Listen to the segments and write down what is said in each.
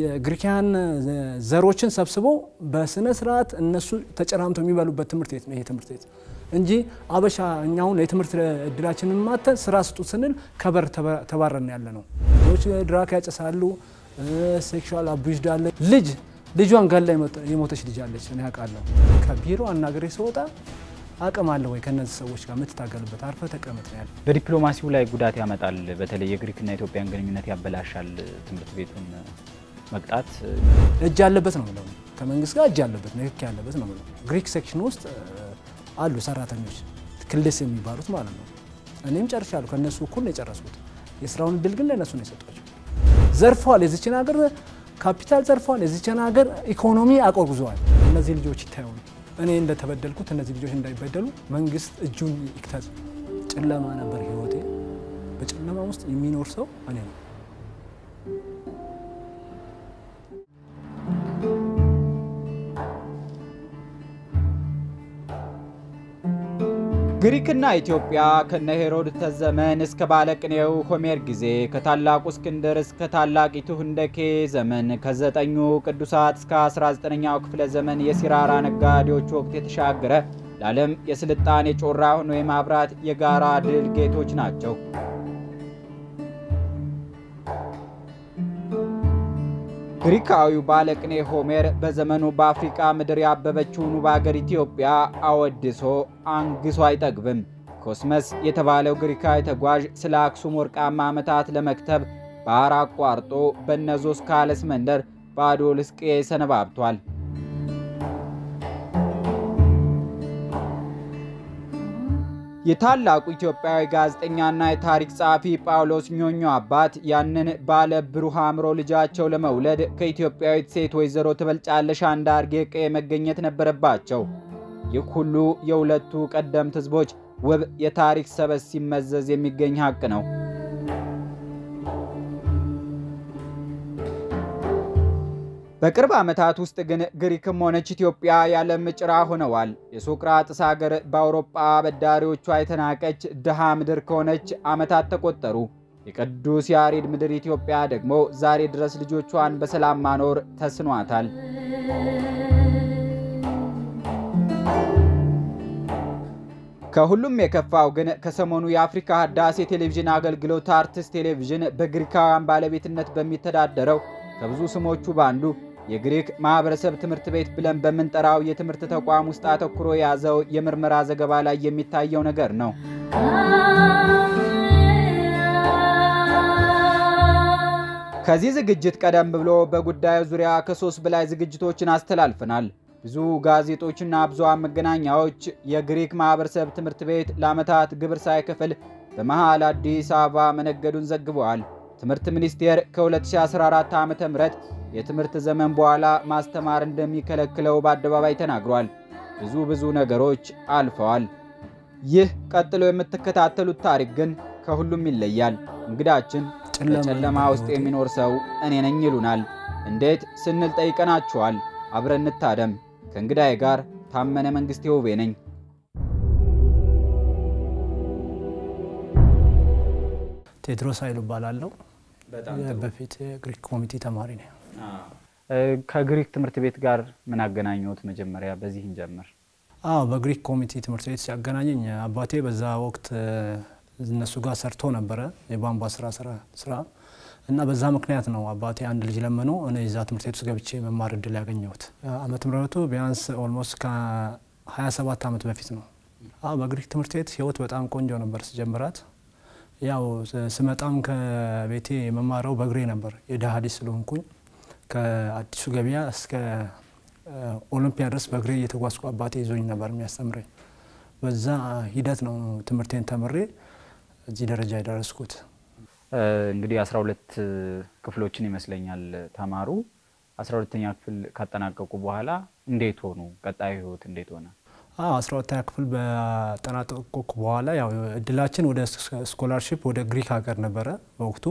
የግሪካያን ዘሮችን ሰብስቦ በስነ ስርዓት እነሱ ተጨራምተው የሚበሉበት ትምህርት ቤት ነው ይሄ ትምህርት ቤት እንጂ አበሻ እኛውን የትምህርት እድላችንን ማተን ስራ ስጡ ስንል ከበር ተባረን ያለ ነው። ሰዎች ድራክ ያጨሳሉ። ሴክሹዋል አቡጅድ አለ። ልጅ ልጇን ጋላ የሞተች ልጅ አለች። እኔ አውቃለሁ። ከቢሮ አናገሬ ስወጣ አቅም አለ ወይ ከነዚህ ሰዎች ጋር የምትታገልበት አርፈ ተቀመጥ ነው ያለ። በዲፕሎማሲው ላይ ጉዳት ያመጣል። በተለይ የግሪክና ኢትዮጵያን ግንኙነት ያበላሻል ትምህርት ቤቱን መቅጣት እጅ ያለበት ነው የምለው ከመንግስት ጋር እጅ ያለበት ንክክ ያለበት ነው የምለው። ግሪክ ሴክሽን ውስጥ አሉ ሰራተኞች ክልስ የሚባሉት ማለት ነው። እኔም ጨርሻለሁ ከእነሱ እኩል ነው የጨረስኩት። የስራውን እድል ግን ለእነሱ ነው የሰጧቸው። ዘርፈዋል፣ የዚችን ሀገር ካፒታል ዘርፈዋል፣ የዚችን ሀገር ኢኮኖሚ አቆርጉዘዋል። እነዚህ ልጆች ይታየሆኑ እኔ እንደተበደልኩት እነዚህ ልጆች እንዳይበደሉ መንግስት እጁን ይክተት። ጨለማ ነበር ህይወቴ። በጨለማ ውስጥ የሚኖር ሰው እኔ ነው። ግሪክና ኢትዮጵያ ከነ ሄሮድተስ ዘመን እስከ ባለቅኔው ሆሜር ጊዜ ከታላቁ እስክንድር እስከ ታላቂቱ ህንደኬ ዘመን ከዘጠኙ ቅዱሳት እስከ 19ኛው ክፍለ ዘመን የሲራራ ነጋዴዎች ወቅት የተሻገረ ለዓለም የስልጣኔ ጮራ ሆኖ የማብራት የጋራ ድል ጌቶች ናቸው። ግሪካዊው ባለቅኔ ሆሜር በዘመኑ በአፍሪቃ ምድር ያበበችውን ውብ አገር ኢትዮጵያ አወድሶ አንግሶ አይጠግብም። ኮስመስ የተባለው ግሪካዊ ተጓዥ ስለ አክሱም ወርቃማ ዓመታት ለመክተብ ባህር አቋርጦ በነዞስ ካለስ መንደር በአዶልስቄ ሰነባብቷል። የታላቁ ኢትዮጵያዊ ጋዜጠኛና የታሪክ ጸሐፊ ጳውሎስ ኞኞ አባት ያንን ባለ ብሩህ አእምሮ ልጃቸው ለመውለድ ከኢትዮጵያዊት ሴት ወይዘሮ ትበልጫለሽ አንዳርጌ ቀየ መገኘት ነበረባቸው። ይህ ሁሉ የሁለቱ ቀደምት ሕዝቦች ውብ የታሪክ ሰበዝ ሲመዘዝ የሚገኝ ሀቅ ነው። በቅርብ ዓመታት ውስጥ ግን ግሪክም ሆነች ኢትዮጵያ የዓለም ጭራ ሆነዋል። የሶቅራጥስ ሀገር በአውሮጳ በዳሪዎቿ የተናቀች ድሃ ምድር ከሆነች ዓመታት ተቆጠሩ። የቅዱስ ያሬድ ምድር ኢትዮጵያ ደግሞ ዛሬ ድረስ ልጆቿን በሰላም ማኖር ተስኗታል። ከሁሉም የከፋው ግን ከሰሞኑ የአፍሪካ ህዳሴ ቴሌቪዥን አገልግሎት አርትስ ቴሌቪዥን በግሪካውያን ባለቤትነት በሚተዳደረው ከብዙ ስሞቹ ባንዱ የግሪክ ማህበረሰብ ትምህርት ቤት ብለን በምንጠራው የትምህርት ተቋም ውስጥ አተኩሮ የያዘው የምርመራ ዘገባ ላይ የሚታየው ነገር ነው። ከዚህ ዝግጅት ቀደም ብሎ በጉዳዩ ዙሪያ ከሶስት በላይ ዝግጅቶችን አስተላልፈናል። ብዙ ጋዜጦችና ብዙሃን መገናኛዎች የግሪክ ማህበረሰብ ትምህርት ቤት ለዓመታት ግብር ሳይከፍል በመሃል አዲስ አበባ መነገዱን ዘግበዋል። ትምህርት ሚኒስቴር ከ2014 ዓ.ም የትምህርት ዘመን በኋላ ማስተማር እንደሚከለክለው በአደባባይ ተናግሯል። ብዙ ብዙ ነገሮች አልፈዋል። ይህ ቀጥሎ የምትከታተሉት ታሪክ ግን ከሁሉም ይለያል። እንግዳችን በጨለማ ውስጥ የሚኖር ሰው እኔ ነኝ ይሉናል። እንዴት ስንል ጠይቀናችኋል። አብረን እንታደም። ከእንግዳዬ ጋር ታመነ መንግስቴ ውቤ ነኝ። ቴድሮስ ኃይሉ እባላለሁ። በፊት ግሪክ ኮሚቴ ተማሪ ነው። ከግሪክ ትምህርት ቤት ጋር ምን አገናኘት? መጀመሪያ በዚህ እንጀምር። አዎ በግሪክ ኮሚቴ ትምህርት ቤት ሲያገናኘኝ አባቴ በዛ ወቅት እነሱ ጋር ሰርቶ ነበረ የቧንቧ ስራ ስራ እና በዛ ምክንያት ነው አባቴ አንድ ልጅ ለመኖ እኔ እዛ ትምህርት ቤት ውስጥ ገብቼ መማር እድል ያገኘሁት። አመት ምረቱ ቢያንስ ኦልሞስት ከ27 ዓመት በፊት ነው። በግሪክ ትምህርት ቤት ህይወት በጣም ቆንጆ ነበር ስጀምራት ያው ስመጣም ከቤቴ የመማረው በእግሬ ነበር። የድሃ ልጅ ስለሆንኩኝ ከአዲሱ ገበያ እስከ ኦሎምፒያ ድረስ በእግሬ እየተጓዝኩ አባቴ ይዞኝ ነበር የሚያስተምረኝ። በዛ ሂደት ነው ትምህርቴን ተምሬ እዚህ ደረጃ የደረስኩት። እንግዲህ አስራ ሁለት ክፍሎችን ይመስለኛል ተማሩ። አስራ ሁለተኛ ክፍል ካጠናቀቁ በኋላ እንዴት ሆኑ? ቀጣይ ህይወት እንዴት ሆነ? አዎ አስራ ሁለተኛ ክፍል በጠናቀቅኩ በኋላ ያው እድላችን ወደ ስኮላርሽፕ ወደ ግሪክ ሀገር ነበረ በወቅቱ።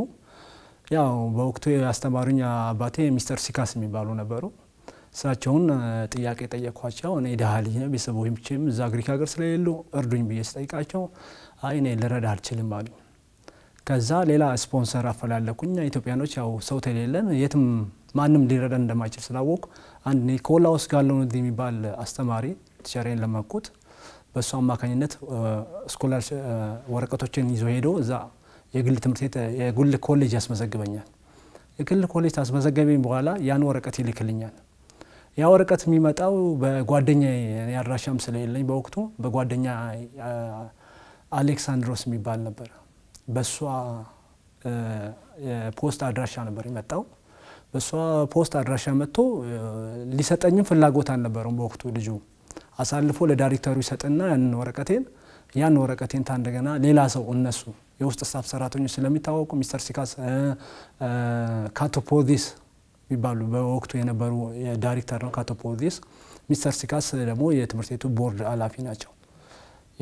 ያው በወቅቱ ያስተማሩኝ አባቴ ሚስተር ሲካስ የሚባሉ ነበሩ። እሳቸውን ጥያቄ ጠየኳቸው። እኔ ድሃ ልጅ ነኝ፣ ቤተሰቦቼም እዛ ግሪክ ሀገር ስለሌሉ እርዱኝ ብዬ ስጠይቃቸው አይ እኔ ልረዳ አልችልም አሉኝ። ከዛ ሌላ ስፖንሰር አፈላለኩኝ። ኢትዮጵያኖች ያው ሰው ተሌለን የትም ማንም ሊረዳን እንደማይችል ስላወቁ አንድ ኒኮላውስ ጋለውን የሚባል አስተማሪ ቲቸሬን ለመኩት በእሱ አማካኝነት ስኮላር ወረቀቶችን ይዞ ሄዶ እዛ የግል ትምህርት ቤት የግል ኮሌጅ ያስመዘግበኛል። የግል ኮሌጅ ታስመዘገበኝ በኋላ ያን ወረቀት ይልክልኛል። ያ ወረቀት የሚመጣው በጓደኛ አድራሻም ስለሌለኝ በወቅቱ በጓደኛ አሌክሳንድሮስ የሚባል ነበር። በእሷ ፖስት አድራሻ ነበር የመጣው። በእሷ ፖስት አድራሻ መጥቶ ሊሰጠኝም ፍላጎት አልነበረውም በወቅቱ ልጁ አሳልፎ ለዳይሬክተሩ ይሰጥና ያንን ወረቀቴን ያን ወረቀቴን ታ እንደገና ሌላ ሰው እነሱ የውስጥ ስታፍ ሰራተኞች ስለሚታወቁ ሚስተር ሲካስ ካቶፖዚስ የሚባሉ በወቅቱ የነበሩ ዳይሬክተር ነው ካቶፖዚስ። ሚስተር ሲካስ ደግሞ የትምህርት ቤቱ ቦርድ ኃላፊ ናቸው።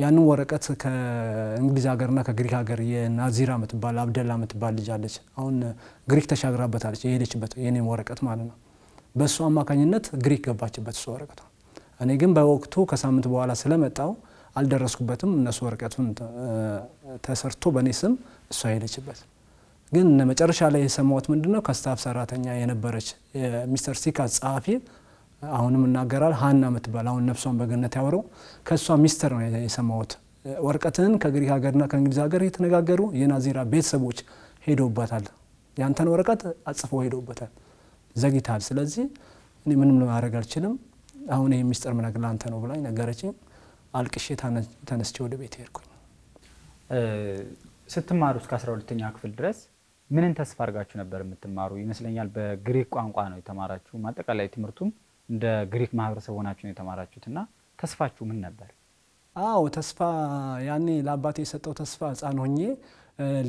ያንን ወረቀት ከእንግሊዝ ሀገርና ከግሪክ ሀገር የናዚራ ምትባል አብደላ ምትባል ልጅ አለች። አሁን ግሪክ ተሻግራበታለች የሄደችበት የኔም ወረቀት ማለት ነው። በእሱ አማካኝነት ግሪክ ገባችበት እሱ ወረቀት እኔ ግን በወቅቱ ከሳምንት በኋላ ስለመጣው አልደረስኩበትም። እነሱ ወረቀቱን ተሰርቶ በእኔ ስም እሷ ሄደችበት። ግን መጨረሻ ላይ የሰማሁት ምንድነው ከስታፍ ሰራተኛ የነበረች የሚስተር ሲካ ጸሐፊ አሁንም እናገራል ሀና የምትባል አሁን ነፍሷን በገነት ያውረው። ከእሷ ሚስተር ነው የሰማሁት ወረቀትህን ከግሪክ ሀገርና ከእንግሊዝ ሀገር የተነጋገሩ የናዚራ ቤተሰቦች ሄደውበታል። ያንተን ወረቀት አጽፎ ሄደውበታል። ዘግታል ስለዚህ እኔ ምንም ማድረግ አልችልም። አሁን ይህ ሚስጥር ምነግር ለአንተ ነው ብላኝ ነገረችኝ። አልቅሼ ተነስቼ ወደ ቤት ሄድኩኝ። ስትማሩ እስከ አስራ ሁለተኛ ክፍል ድረስ ምንን ተስፋ አድርጋችሁ ነበር የምትማሩ? ይመስለኛል በግሪክ ቋንቋ ነው የተማራችሁ። አጠቃላይ ትምህርቱም እንደ ግሪክ ማህበረሰብ ሆናችሁ ነው የተማራችሁት እና ተስፋችሁ ምን ነበር? አዎ ተስፋ ያኔ ለአባቴ የሰጠው ተስፋ ህፃን ሆኜ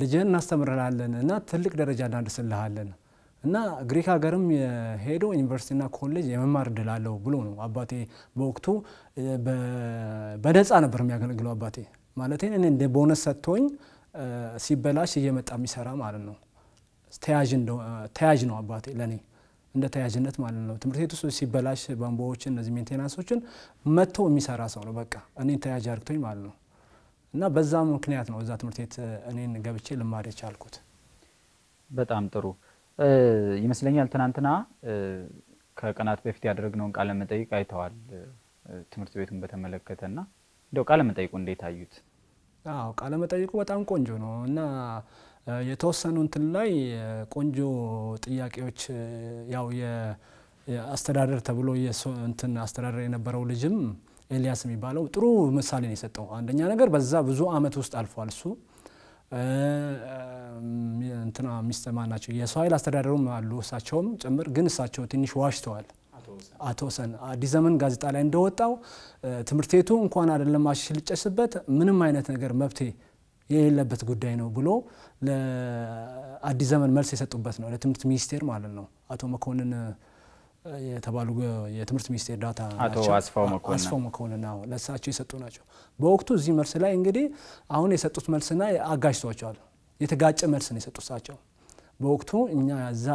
ልጅህን እናስተምረናለን እና ትልቅ ደረጃ እናደርስልሃለን እና ግሪክ ሀገርም ሄዶ ዩኒቨርሲቲና ኮሌጅ የመማር እድል አለው ብሎ ነው አባቴ በወቅቱ በነፃ ነበር የሚያገለግለው አባቴ ማለት እኔ እንደ ቦነስ ሰጥቶኝ ሲበላሽ እየመጣ የሚሰራ ማለት ነው። ተያዥ ነው አባቴ ለእኔ እንደ ተያዥነት ማለት ነው። ትምህርት ቤት ውስጥ ሲበላሽ ቧንቧዎችን እነዚህ ሜንቴናንሶችን መጥቶ የሚሰራ ሰው ነው። በቃ እኔን ተያዥ አርግቶኝ ማለት ነው። እና በዛ ምክንያት ነው እዛ ትምህርት ቤት እኔን ገብቼ ልማር የቻልኩት። በጣም ጥሩ ይመስለኛል ትናንትና ከቀናት በፊት ያደረግነውን ቃለ መጠይቅ አይተዋል። ትምህርት ቤቱን በተመለከተ እና እንደው ቃለ መጠይቁ እንዴት አዩት? አዎ ቃለ መጠይቁ በጣም ቆንጆ ነው እና የተወሰኑ እንትን ላይ ቆንጆ ጥያቄዎች ያው አስተዳደር ተብሎ እንትን አስተዳደር የነበረው ልጅም ኤልያስ የሚባለው ጥሩ ምሳሌ ነው የሰጠው። አንደኛ ነገር በዛ ብዙ አመት ውስጥ አልፏል እሱ እንትና ሚስት ማን ናቸው? የሰው ኃይል አስተዳደሩም አሉ እሳቸውም ጭምር ግን እሳቸው ትንሽ ዋሽተዋል። አቶ ሰን አዲስ ዘመን ጋዜጣ ላይ እንደወጣው ትምህርት ቤቱ እንኳን አይደለም አሽሽ ልጨስበት ምንም አይነት ነገር መብቴ የሌለበት ጉዳይ ነው ብሎ ለአዲስ ዘመን መልስ የሰጡበት ነው፣ ለትምህርት ሚኒስቴር ማለት ነው አቶ መኮንን የተባሉ የትምህርት ሚኒስቴር ዳታ አቶ አስፋው መኮንን ነው ለእሳቸው የሰጡ ናቸው። በወቅቱ እዚህ መልስ ላይ እንግዲህ አሁን የሰጡት መልስና አጋጭቷቸዋል። የተጋጨ መልስ ነው የሰጡት እሳቸው። በወቅቱ እኛ እዛ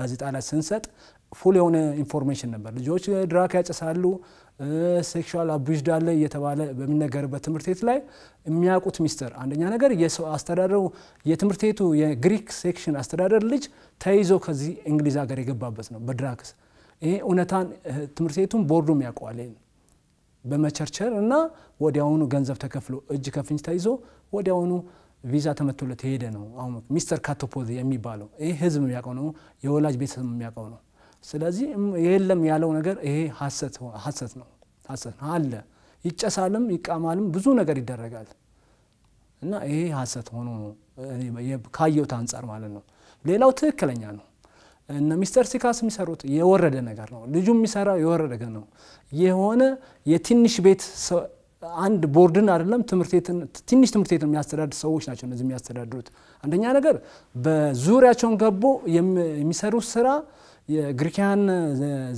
ጋዜጣ ላይ ስንሰጥ ፉል የሆነ ኢንፎርሜሽን ነበር። ልጆች ድራክ ያጨሳሉ፣ ሴክሹዋል አቡዝድ አለ እየተባለ በሚነገርበት ትምህርት ቤት ላይ የሚያውቁት ሚስጥር አንደኛ ነገር የሰው አስተዳደሩ የትምህርት ቤቱ የግሪክ ሴክሽን አስተዳደር ልጅ ተይዞ ከዚህ እንግሊዝ ሀገር የገባበት ነው በድራክስ ይሄ እውነታን ትምህርት ቤቱን ቦርዱም ያውቀዋል። በመቸርቸር እና ወዲያውኑ ገንዘብ ተከፍሎ እጅ ከፍንጅ ተይዞ ወዲያውኑ ቪዛ ተመቶለት የሄደ ነው። አሁን ሚስተር ካቶፖዝ የሚባለው ይሄ ህዝብ የሚያውቀው ነው፣ የወላጅ ቤተሰብ የሚያውቀው ነው። ስለዚህ የለም ያለው ነገር ይሄ ሀሰት ነው። ሀሰት አለ ይጨሳልም ይቃማልም ብዙ ነገር ይደረጋል እና ይሄ ሀሰት ሆኖ ነው ካየሁት አንጻር ማለት ነው። ሌላው ትክክለኛ ነው። እነ ሚስተር ሲካስ የሚሰሩት የወረደ ነገር ነው። ልጁ የሚሰራው የወረደ ነገር ነው። የሆነ የትንሽ ቤት አንድ ቦርድን አይደለም ትንሽ ትምህርት ቤት የሚያስተዳድሩ ሰዎች ናቸው እነዚህ የሚያስተዳድሩት። አንደኛ ነገር በዙሪያቸውን ገቦ የሚሰሩት ስራ የግሪካውያን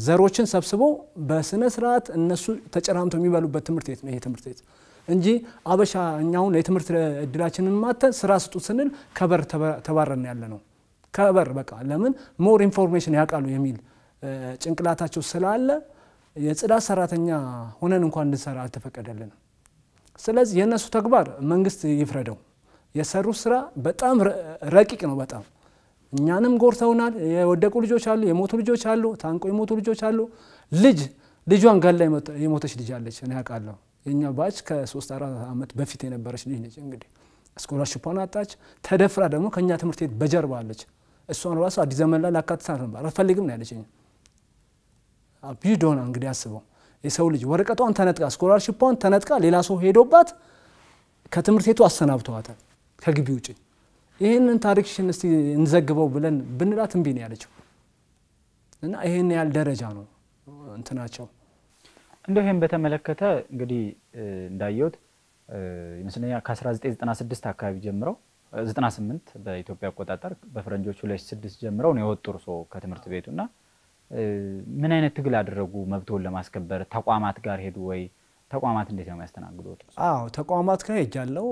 ዘሮችን ሰብስቦ በስነ ስርዓት እነሱ ተጨራምተው የሚበሉበት ትምህርት ቤት ነው ይሄ ትምህርት ቤት እንጂ አበሻ እኛውን የትምህርት እድላችንን ማተን ስራ ስጡት ስንል ከበር ተባረን ያለ ነው። ከበር በቃ ለምን ሞር ኢንፎርሜሽን ያውቃሉ የሚል ጭንቅላታቸው ስላለ የጽዳት ሰራተኛ ሆነን እንኳን እንድንሰራ አልተፈቀደልንም። ስለዚህ የእነሱ ተግባር መንግስት ይፍረደው። የሰሩ ስራ በጣም ረቂቅ ነው። በጣም እኛንም ጎርተውናል። የወደቁ ልጆች አሉ፣ የሞቱ ልጆች አሉ፣ ታንቆ የሞቱ ልጆች አሉ። ልጅ ልጇን ገላ የሞተች ልጅ አለች፣ እኔ ያውቃለሁ። የእኛ ባች ከሶስት አራት ዓመት በፊት የነበረች ልጅ ነች። እንግዲህ ስኮላርሽፓን አጣች። ተደፍራ ደግሞ ከእኛ ትምህርት ቤት በጀርባ አለች። እሷን ራሱ አዲስ ዘመን ላይ ላካትታት ነበር አልፈልግም ነው ያለችኝ። ቢዶና እንግዲህ አስበው የሰው ልጅ ወረቀቷን ተነጥቃ ስኮላርሽፖን ተነጥቃ ሌላ ሰው ሄዶባት ከትምህርት ቤቱ አሰናብተዋታል ከግቢ ውጭ። ይህንን ታሪክሽን እስቲ እንዘግበው ብለን ብንላት እምቢ ነው ያለችው እና ይህን ያህል ደረጃ ነው እንትናቸው። እንደው ይህን በተመለከተ እንግዲህ እንዳየሁት ይመስለኛል ከ1996 አካባቢ ጀምረው 98 በኢትዮጵያ አቆጣጠር በፈረንጆቹ ላይ ስድስት ጀምረው ነው የወጡ እርሶ ከትምህርት ቤቱ እና ምን አይነት ትግል አደረጉ መብቶን ለማስከበር? ተቋማት ጋር ሄዱ ወይ? ተቋማት እንዴት ነው የሚያስተናግዱት? አዎ ተቋማት ጋር ሄጃለሁ።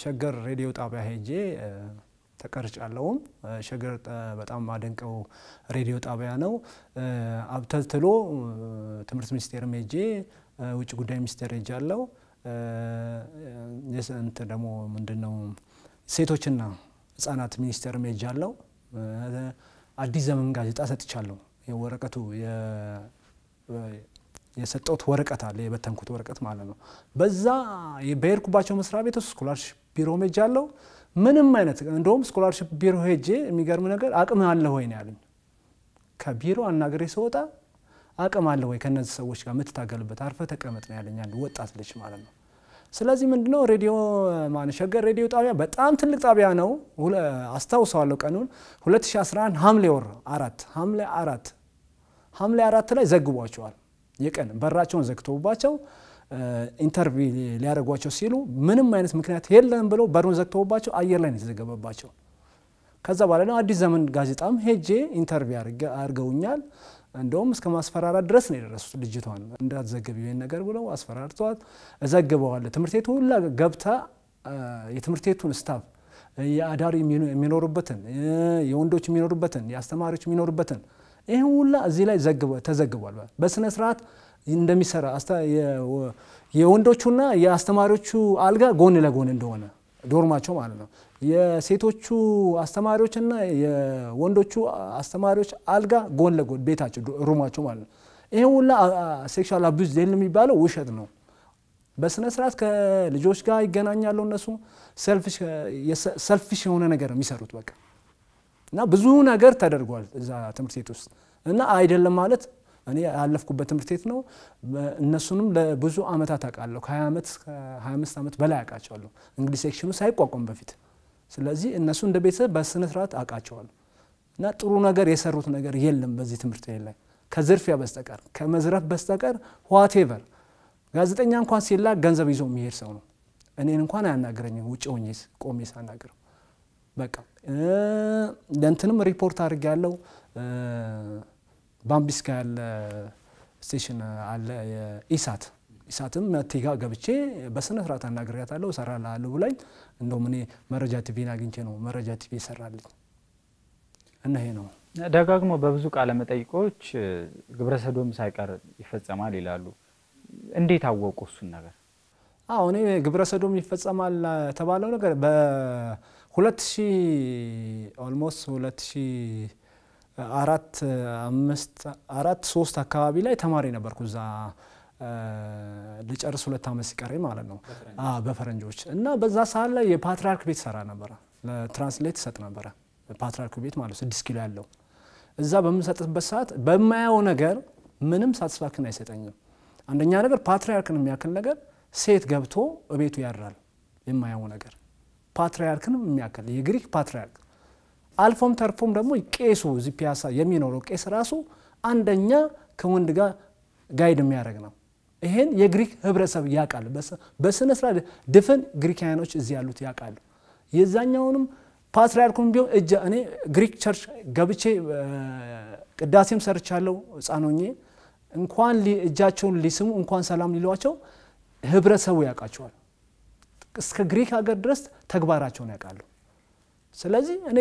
ሸገር ሬዲዮ ጣቢያ ሄጄ አለውም ሸገር በጣም አደንቀው ሬዲዮ ጣቢያ ነው። አብተልትሎ ትምህርት ሚኒስቴርም ሄጄ ውጭ ጉዳይ ሚኒስቴር ሄጃለሁ። እንትን ደግሞ ምንድን ነው ሴቶችና ህጻናት ሚኒስቴር ሜጅ አለው አዲስ ዘመን ጋዜጣ ሰጥቻለሁ። ወረቀቱ የሰጠሁት ወረቀት አለ የበተንኩት ወረቀት ማለት ነው። በዛ በሄድኩባቸው መስሪያ ቤቶች ስኮላርሽፕ ቢሮ ሄጅ አለው ምንም አይነት እንደውም ስኮላርሽፕ ቢሮ ሄጄ የሚገርም ነገር አቅም አለ ወይ ነው ያለኝ። ከቢሮ አናገሬ ስወጣ አቅም አለ ወይ ከእነዚህ ሰዎች ጋር የምትታገልበት አርፈ ተቀመጥ ነው ያለኝ አንድ ወጣት ልጅ ማለት ነው። ስለዚህ ምንድነው ሬዲዮ ማንሸገር ሸገር ሬዲዮ ጣቢያ በጣም ትልቅ ጣቢያ ነው። አስታውሰዋለሁ ቀኑን 2011 ሐምሌ ወር አራት ሐምሌ አራት ሐምሌ አራት ላይ ዘግቧቸዋል። የቀን በራቸውን ዘግተውባቸው ኢንተርቪው ሊያደርጓቸው ሲሉ ምንም አይነት ምክንያት የለም ብለው በሩን ዘግተውባቸው አየር ላይ ነው የተዘገበባቸው። ከዛ በኋላ ደግሞ አዲስ ዘመን ጋዜጣም ሄጄ ኢንተርቪው አድርገውኛል። እንደውም እስከ ማስፈራራት ድረስ ነው የደረሱት። ልጅቷን እንዳትዘግብ ይህን ነገር ብለው አስፈራርተዋት እዘግበዋለ ትምህርት ቤቱ ሁላ ገብታ የትምህርት ቤቱን ስታፍ የአዳሪ የሚኖሩበትን የወንዶች የሚኖሩበትን የአስተማሪዎች የሚኖሩበትን ይህ ሁላ እዚህ ላይ ተዘግቧል። በስነ ስርዓት እንደሚሰራ የወንዶቹና የአስተማሪዎቹ አልጋ ጎን ለጎን እንደሆነ ዶርማቸው ማለት ነው የሴቶቹ አስተማሪዎችና የወንዶቹ አስተማሪዎች አልጋ ጎን ለጎን ቤታቸው ሩማቸው ማለት ነው። ይሄ ሁላ ሴክሹዋል አቢዩዝ የለም የሚባለው ውሸት ነው። በስነ ስርዓት ከልጆች ጋር ይገናኛሉ። እነሱ ሰልፊሽ የሆነ ነገር ነው የሚሰሩት በቃ እና ብዙ ነገር ተደርጓል እዛ ትምህርት ቤት ውስጥ እና አይደለም ማለት እኔ ያለፍኩበት ትምህርት ቤት ነው። እነሱንም ለብዙ አመታት አውቃለሁ። ከ20 ዓመት 25 ዓመት በላይ አውቃቸዋለሁ። እንግዲህ ሴክሽኑ ሳይቋቋም በፊት ስለዚህ እነሱ እንደ ቤተሰብ በስነ ስርዓት አውቃቸዋለሁ እና ጥሩ ነገር የሰሩት ነገር የለም በዚህ ትምህርት ቤት ላይ ከዝርፊያ በስተቀር ከመዝረፍ በስተቀር ዋቴቨር ጋዜጠኛ እንኳን ሲላክ ገንዘብ ይዞ የሚሄድ ሰው ነው። እኔን እንኳን አያናግረኝም ውጭ ሆኜ ቆሜ ሳናግረው በቃ ለእንትንም ሪፖርት አድርግ ያለው ባምቢስካ ያለ ስቴሽን አለ ኢሳት ኢሳትም መቴጋ ገብቼ በስነ ስርዓት አናግሬያታለሁ እሰራልሃለሁ ብላኝ እንደውም እኔ መረጃ ቲቪን አግኝቼ ነው መረጃ ቲቪ ይሰራልኝ እና ይሄ ነው ደጋግሞ በብዙ ቃለ መጠይቆች ግብረሰዶም ሳይቀር ይፈጸማል ይላሉ። እንዴት አወቁ እሱን ነገር? አዎ እኔ ግብረሰዶም ይፈጸማል የተባለው ነገር በ2000 ኦልሞስት ሁለት አራት አምስት አራት ሶስት አካባቢ ላይ ተማሪ ነበርኩ እዛ ልጨርስ ሁለት ዓመት ሲቀረኝ ማለት ነው በፈረንጆች እና በዛ ሰዓት ላይ የፓትሪያርክ ቤት ሰራ ነበረ ለትራንስሌት ሰጥ ነበረ ፓትርያርክ ቤት ማለት ስድስት ኪሎ ያለው እዛ በምንሰጥበት ሰዓት በማየው ነገር ምንም ሳትስፋክሽን አይሰጠኝም አንደኛ ነገር ፓትሪያርክን የሚያክል ነገር ሴት ገብቶ እቤቱ ያድራል የማያው ነገር ፓትሪያርክን የሚያክል የግሪክ ፓትሪያርክ አልፎም ተርፎም ደግሞ ቄሱ እዚህ ፒያሳ የሚኖረው ቄስ ራሱ አንደኛ ከወንድ ጋር ጋይድ የሚያደርግ ነው ይሄን የግሪክ ህብረተሰብ ያውቃል። በስነ ስርዓት ድፍን ግሪካውያኖች እዚህ ያሉት ያውቃሉ። የዛኛውንም ፓትሪያርኩን ቢሆን እጃ እኔ ግሪክ ቸርች ገብቼ ቅዳሴም ሰርቻለሁ ህፃኖኜ እንኳን እጃቸውን ሊስሙ እንኳን ሰላም ሊሏቸው ህብረተሰቡ ያውቃቸዋል። እስከ ግሪክ ሀገር ድረስ ተግባራቸውን ያውቃሉ። ስለዚህ እኔ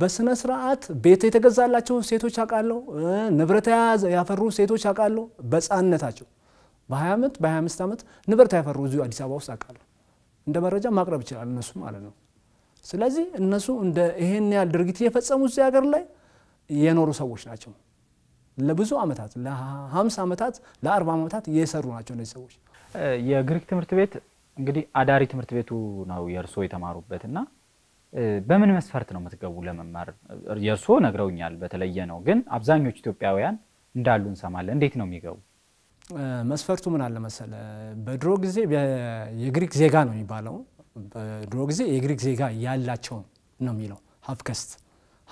በስነ ስርዓት ቤት የተገዛላቸው ሴቶች አውቃለሁ። ንብረት ያፈሩ ሴቶች አውቃለሁ በጻነታቸው በ20 ዓመት በ25 ዓመት ንብረት ያፈሩ እዚሁ አዲስ አበባ ውስጥ አውቃለሁ። እንደ መረጃ ማቅረብ ይችላል እነሱ ማለት ነው። ስለዚህ እነሱ እንደ ይሄን ያህል ድርጊት የፈጸሙ እዚህ ሀገር ላይ የኖሩ ሰዎች ናቸው። ለብዙ ዓመታት ለ50 ዓመታት ለ40 ዓመታት የሰሩ ናቸው እነዚህ ሰዎች። የግሪክ ትምህርት ቤት እንግዲህ አዳሪ ትምህርት ቤቱ ነው የእርስዎ የተማሩበት እና በምን መስፈርት ነው የምትገቡ ለመማር? የእርስዎ ነግረውኛል፣ በተለየ ነው ግን አብዛኞቹ ኢትዮጵያውያን እንዳሉ እንሰማለን። እንዴት ነው የሚገቡ? መስፈርቱ ምን አለ መሰለ፣ በድሮ ጊዜ የግሪክ ዜጋ ነው የሚባለው። በድሮ ጊዜ የግሪክ ዜጋ ያላቸው ነው የሚለው ሀፍከስት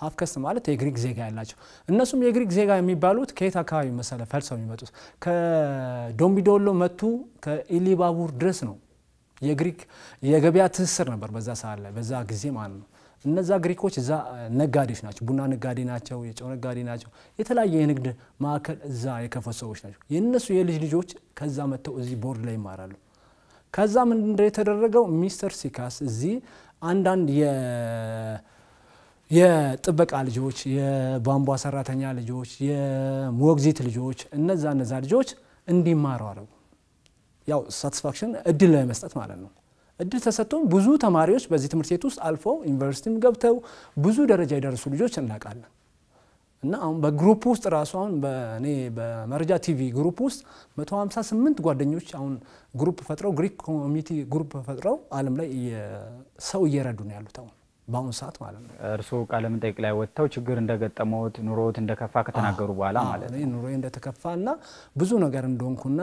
ሀፍከስት ማለት የግሪክ ዜጋ ያላቸው እነሱም የግሪክ ዜጋ የሚባሉት ከየት አካባቢ መሰለ ፈልሰው የሚመጡት ከዶምቢዶሎ መቱ ከኢሊባቡር ድረስ ነው። የግሪክ የገበያ ትስስር ነበር በዛ ሰዓት ላይ በዛ ጊዜ ማለት ነው። እነዛ ግሪኮች እዛ ነጋዴዎች ናቸው። ቡና ነጋዴ ናቸው፣ የጨው ነጋዴ ናቸው። የተለያየ የንግድ ማዕከል እዛ የከፈቱ ሰዎች ናቸው። የእነሱ የልጅ ልጆች ከዛ መጥተው እዚህ ቦርድ ላይ ይማራሉ። ከዛ ምንድነው የተደረገው? ሚስተር ሲካስ እዚህ አንዳንድ የጥበቃ ልጆች፣ የቧንቧ ሰራተኛ ልጆች፣ የሞግዚት ልጆች እነዛ እነዛ ልጆች እንዲማሩ አለው። ያው ሳቲስፋክሽን እድል ለመስጠት መስጠት ማለት ነው። እድል ተሰጥቶም ብዙ ተማሪዎች በዚህ ትምህርት ቤት ውስጥ አልፈው ዩኒቨርሲቲም ገብተው ብዙ ደረጃ የደረሱ ልጆች እናውቃለን። እና አሁን በግሩፕ ውስጥ ራሱ አሁን በእኔ በመረጃ ቲቪ ግሩፕ ውስጥ 158 ጓደኞች አሁን ግሩፕ ፈጥረው ግሪክ ኮሚኒቲ ግሩፕ ፈጥረው ዓለም ላይ ሰው እየረዱ ነው ያሉት አሁን በአሁኑ ሰዓት ማለት ነው። እርስዎ ቃለ መጠይቅ ላይ ወጥተው ችግር እንደገጠመዎት ኑሮዎት እንደከፋ ከተናገሩ በኋላ ማለት ነው። ኑሮ እንደተከፋ እና ብዙ ነገር እንደሆንኩና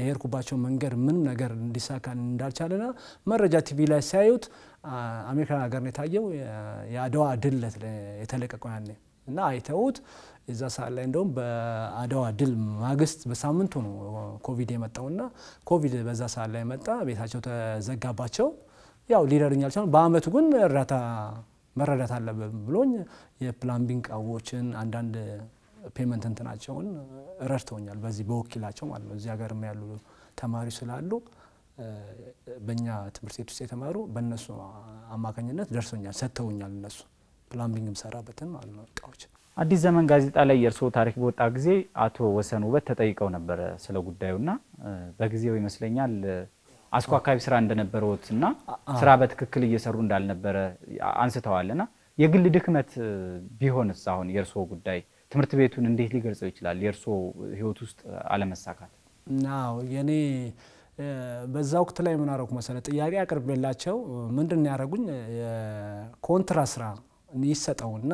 የሄድኩባቸው መንገድ ምንም ነገር እንዲሳካ እንዳልቻለና መረጃ ቲቪ ላይ ሲያዩት አሜሪካን ሀገር ነው የታየው የአድዋ ድል የተለቀቀው ያኔ እና አይተውት እዛ ሰዓት ላይ እንደውም በአድዋ ድል ማግስት በሳምንቱ ነው ኮቪድ የመጣውና ኮቪድ በዛ ሰዓት ላይ መጣ። ቤታቸው ተዘጋባቸው። ያው ሊደርኝ አልቻሉ። በአመቱ ግን እርዳታ መረዳት አለብን ብሎኝ የፕላምቢንግ እቃዎችን አንዳንድ ፔመንት እንትናቸውን ረድተውኛል። በዚህ በወኪላቸው ማለት ነው። እዚህ ሀገርም ያሉ ተማሪ ስላሉ በእኛ ትምህርት ቤት ውስጥ የተማሩ በእነሱ አማካኝነት ደርሶኛል፣ ሰጥተውኛል። እነሱ ፕላምቢንግ የምሰራበትን ማለት ነው እቃዎች። አዲስ ዘመን ጋዜጣ ላይ የእርስዎ ታሪክ በወጣ ጊዜ አቶ ወሰን ውበት ተጠይቀው ነበረ ስለ ጉዳዩና በጊዜው ይመስለኛል አስኳካቢ ስራ እንደነበረዎት እና ስራ በትክክል እየሰሩ እንዳልነበረ አንስተዋል እና የግል ድክመት ቢሆንስ አሁን የእርስዎ ጉዳይ ትምህርት ቤቱን እንዴት ሊገልጸው ይችላል? የእርስዎ ህይወት ውስጥ አለመሳካት። ው የኔ በዛ ወቅት ላይ ምን መሰለ ጥያቄ አቅርቤላቸው ምንድን ያደረጉኝ የኮንትራ ስራ ይሰጠውና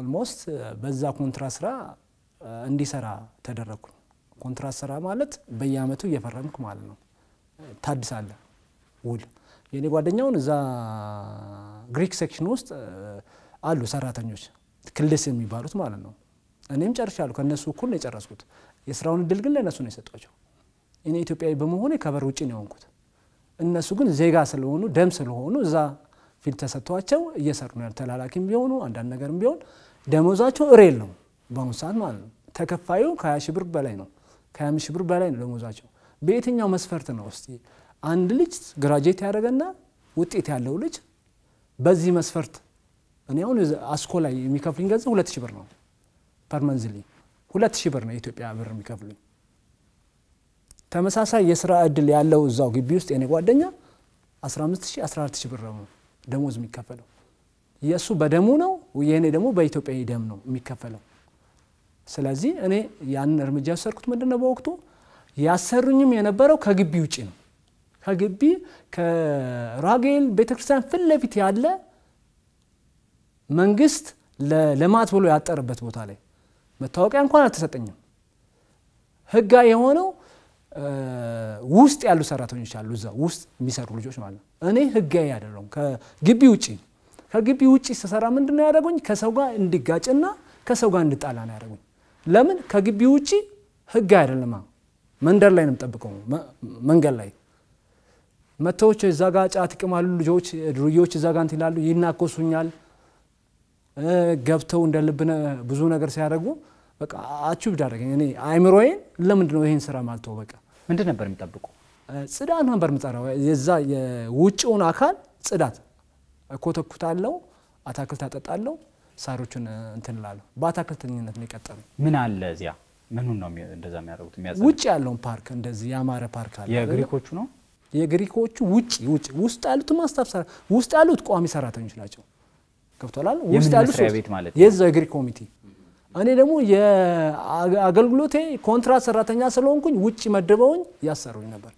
ኦልሞስት በዛ ኮንትራ ስራ እንዲሰራ ተደረግኩ። ኮንትራ ስራ ማለት በየአመቱ እየፈረምኩ ማለት ነው። ታድሳለ ውል። የእኔ ጓደኛውን እዛ ግሪክ ሴክሽን ውስጥ አሉ ሰራተኞች ክልስ የሚባሉት ማለት ነው። እኔም ጨርሻለሁ፣ ከእነሱ እኩል ነው የጨረስኩት። የስራውን እድል ግን ለእነሱ ነው የሰጧቸው። እኔ ኢትዮጵያዊ በመሆኔ ከበር ውጭ ነው የሆንኩት። እነሱ ግን ዜጋ ስለሆኑ ደም ስለሆኑ እዛ ፊልድ ተሰጥቷቸው እየሰሩ ነው። ተላላኪም ቢሆኑ አንዳንድ ነገርም ቢሆን ደሞዛቸው እሬል ነው በአሁኑ ሰዓት ማለት ነው። ተከፋዩ ከ20 ሺህ ብር በላይ ነው፣ ከ25 ሺህ ብር በላይ ነው ደሞዛቸው። በየትኛው መስፈርት ነው? እስቲ አንድ ልጅ ግራጅዌት ያደረገና ውጤት ያለው ልጅ በዚህ መስፈርት እኔ አሁን አስኮ ላይ የሚከፍልኝ ገንዘብ ሁለት ሺህ ብር ነው ፐርመንዝሊ ሁለት ሺህ ብር ነው የኢትዮጵያ ብር የሚከፍሉኝ። ተመሳሳይ የስራ እድል ያለው እዛው ግቢ ውስጥ የኔ ጓደኛ 15 ሺህ 14 ሺህ ብር ነው ደሞዝ የሚከፈለው። የእሱ በደሙ ነው፣ የእኔ ደግሞ በኢትዮጵያዊ ደም ነው የሚከፈለው። ስለዚህ እኔ ያንን እርምጃ የወሰድኩት ምንድነው በወቅቱ ያሰሩኝም የነበረው ከግቢ ውጭ ነው። ከግቢ ከራጌል ቤተክርስቲያን ፊት ለፊት ያለ መንግስት ለልማት ብሎ ያጠረበት ቦታ ላይ መታወቂያ እንኳን አልተሰጠኝም። ህጋዊ የሆነው ውስጥ ያሉ ሰራተኞች አሉ፣ እዛ ውስጥ የሚሰሩ ልጆች ማለት ነው። እኔ ህጋዊ ያደለው ከግቢ ውጭ ከግቢ ውጭ ስሰራ ምንድን ነው ያደረጉኝ? ከሰው ጋር እንዲጋጭና ከሰው ጋር እንድጣላ ነው ያደረጉኝ። ለምን ከግቢ ውጭ ህግ አይደለም መንደር ላይ ነው የምጠብቀው፣ መንገድ ላይ መተዎች እዛ ጋ ጫት ይቅማሉ ልጆች፣ ድርዮች እዛ ጋ እንትን ይላሉ፣ ይናኮሱኛል። ገብተው እንደ ልብ ብዙ ነገር ሲያደርጉ በቃ አችሁ ብዳረገኝ። እኔ አይምሮዬን ለምንድን ነው ይህን ስራ ማልተው? በቃ ምንድን ነበር የሚጠብቁ? ጽዳት ነበር የምጠራው። የዛ የውጭውን አካል ጽዳት እኮተኩታለሁ፣ አታክልት አጠጣለው ሳሮችን እንትን እላለሁ። በአታክልተኝነት ነው የቀጠሉ ምን አለ እዚያ ምኑን ነው እንደዛ የሚያደርጉት? ውጭ ያለውን ፓርክ እንደዚህ ያማረ ፓርክ አለ። የግሪኮቹ ነው የግሪኮቹ ውጭ ውጭ ውስጥ ያሉት ማስታፍ ሰራ ውስጥ ያሉት ቋሚ ሰራተኞች ናቸው። ገብቶላል። ውስጥ ያሉት ቤት ማለት የዛው የግሪክ ኮሚቴ እኔ ደግሞ የአገልግሎቴ ኮንትራት ሰራተኛ ስለሆንኩኝ ውጭ መድበውኝ ያሰሩኝ ነበር።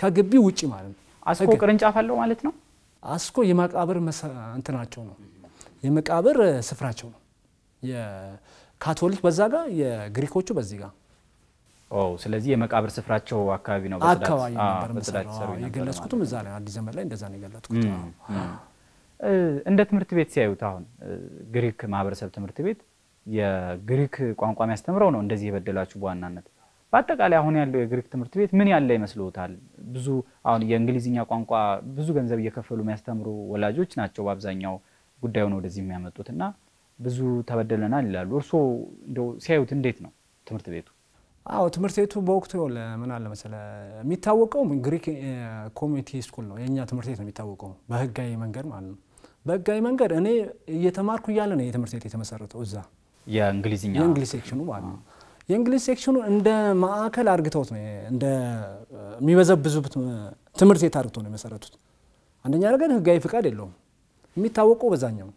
ከግቢ ውጭ ማለት ነው። አስኮ ቅርንጫፍ አለው ማለት ነው። አስኮ የመቃብር እንትናቸው ነው፣ የመቃብር ስፍራቸው ነው። ካቶሊክ በዛ ጋር የግሪኮቹ በዚህ ጋር ስለዚህ የመቃብር ስፍራቸው አካባቢ ነው አካባቢ ነበር የገለጽኩትም እዛ ላይ አዲስ ዘመን ላይ እንደዛ ነው የገለጽኩት እንደ ትምህርት ቤት ሲያዩት አሁን ግሪክ ማህበረሰብ ትምህርት ቤት የግሪክ ቋንቋ የሚያስተምረው ነው እንደዚህ የበደላችሁ በዋናነት በአጠቃላይ አሁን ያለው የግሪክ ትምህርት ቤት ምን ያለ ይመስልታል ብዙ አሁን የእንግሊዝኛ ቋንቋ ብዙ ገንዘብ እየከፈሉ የሚያስተምሩ ወላጆች ናቸው በአብዛኛው ጉዳዩን ወደዚህ የሚያመጡት እና ብዙ ተበደለናል ይላሉ። እርስዎ እንደው ሲያዩት እንዴት ነው ትምህርት ቤቱ? አዎ ትምህርት ቤቱ በወቅቱ ምን አለ መሰለ የሚታወቀው ግሪክ ኮሚኒቲ ስኩል ነው። የእኛ ትምህርት ቤት ነው የሚታወቀው በህጋዊ መንገድ ማለት ነው። በህጋዊ መንገድ እኔ እየተማርኩ እያለ ነው የትምህርት ቤት የተመሰረተው እዛ የእንግሊዝኛ የእንግሊዝ ሴክሽኑ ማለት ነው። የእንግሊዝ ሴክሽኑ እንደ ማዕከል አርግተውት ነው እንደ የሚበዘብዙበት ትምህርት ቤት አርግተው ነው የመሰረቱት። አንደኛ ነገር ህጋዊ ፍቃድ የለውም የሚታወቀው በዛኛው